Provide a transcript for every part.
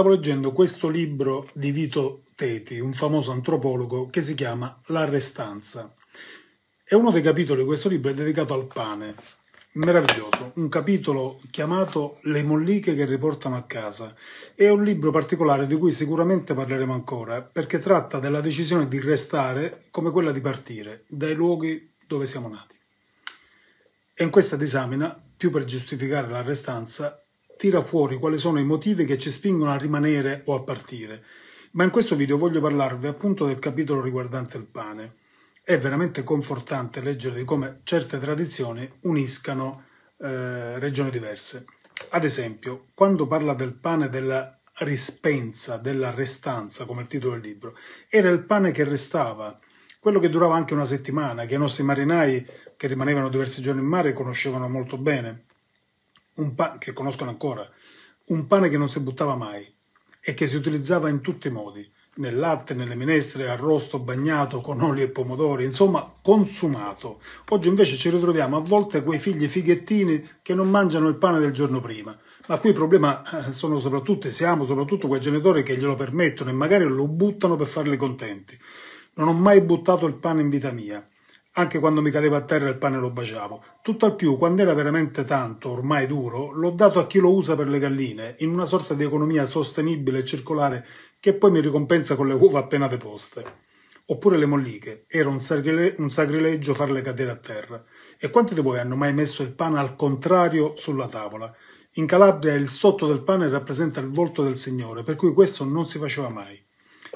Stavo leggendo questo libro di Vito Teti, un famoso antropologo, che si chiama La Restanza. E uno dei capitoli di questo libro è dedicato al pane. Meraviglioso, un capitolo chiamato Le molliche che riportano a casa. È un libro particolare di cui sicuramente parleremo ancora, perché tratta della decisione di restare come quella di partire dai luoghi dove siamo nati. E in questa disamina, più per giustificare la restanza, tira fuori quali sono i motivi che ci spingono a rimanere o a partire. Ma in questo video voglio parlarvi appunto del capitolo riguardante il pane. È veramente confortante leggere di come certe tradizioni uniscano eh, regioni diverse. Ad esempio, quando parla del pane della rispensa, della restanza, come il titolo del libro, era il pane che restava, quello che durava anche una settimana, che i nostri marinai, che rimanevano diversi giorni in mare, conoscevano molto bene un pa- che conoscono ancora, un pane che non si buttava mai e che si utilizzava in tutti i modi, nel latte, nelle minestre, arrosto, bagnato, con olio e pomodori, insomma consumato. Oggi invece ci ritroviamo a volte quei figli fighettini che non mangiano il pane del giorno prima. Ma qui il problema eh, sono soprattutto e siamo soprattutto quei genitori che glielo permettono e magari lo buttano per farli contenti. Non ho mai buttato il pane in vita mia. Anche quando mi cadeva a terra il pane lo baciavo. Tutto al più, quando era veramente tanto, ormai duro, l'ho dato a chi lo usa per le galline, in una sorta di economia sostenibile e circolare che poi mi ricompensa con le uova appena deposte oppure le molliche. Era un, sagrile- un, sacrilegio farle cadere a terra. E quanti di voi hanno mai messo il pane al contrario sulla tavola? In Calabria il sotto del pane rappresenta il volto del Signore, per cui questo non si faceva mai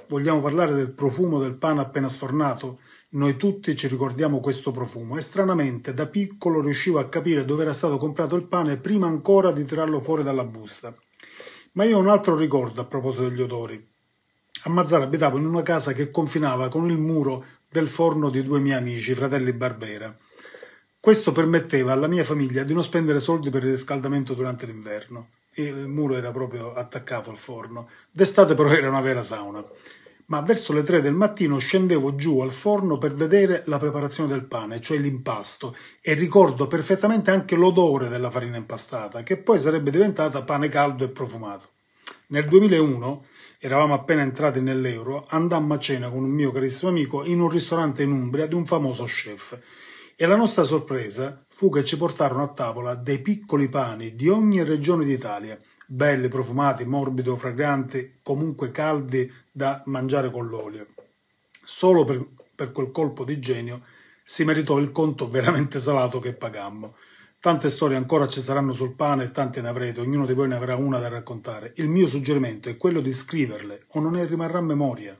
vogliamo parlare del profumo del pane appena sfornato? Noi tutti ci ricordiamo questo profumo e stranamente da piccolo riuscivo a capire dove era stato comprato il pane prima ancora di tirarlo fuori dalla busta. Ma io ho un altro ricordo a proposito degli odori. A Mazzara abitavo in una casa che confinava con il muro del forno di due miei amici, fratelli Barbera. Questo permetteva alla mia famiglia di non spendere soldi per il riscaldamento durante l'inverno il muro era proprio attaccato al forno. D'estate però era una vera sauna. Ma verso le tre del mattino scendevo giù al forno per vedere la preparazione del pane, cioè l'impasto, e ricordo perfettamente anche l'odore della farina impastata, che poi sarebbe diventata pane caldo e profumato. Nel 2001, eravamo appena entrati nell'euro, andammo a cena con un mio carissimo amico in un ristorante in Umbria di un famoso chef e la nostra sorpresa fu che ci portarono a tavola dei piccoli pani di ogni regione d'Italia, belli, profumati, morbido, fragranti, comunque caldi da mangiare con l'olio. Solo per, per quel colpo di genio si meritò il conto veramente salato che pagammo. Tante storie ancora ci saranno sul pane e tante ne avrete, ognuno di voi ne avrà una da raccontare. Il mio suggerimento è quello di scriverle o non ne rimarrà a memoria.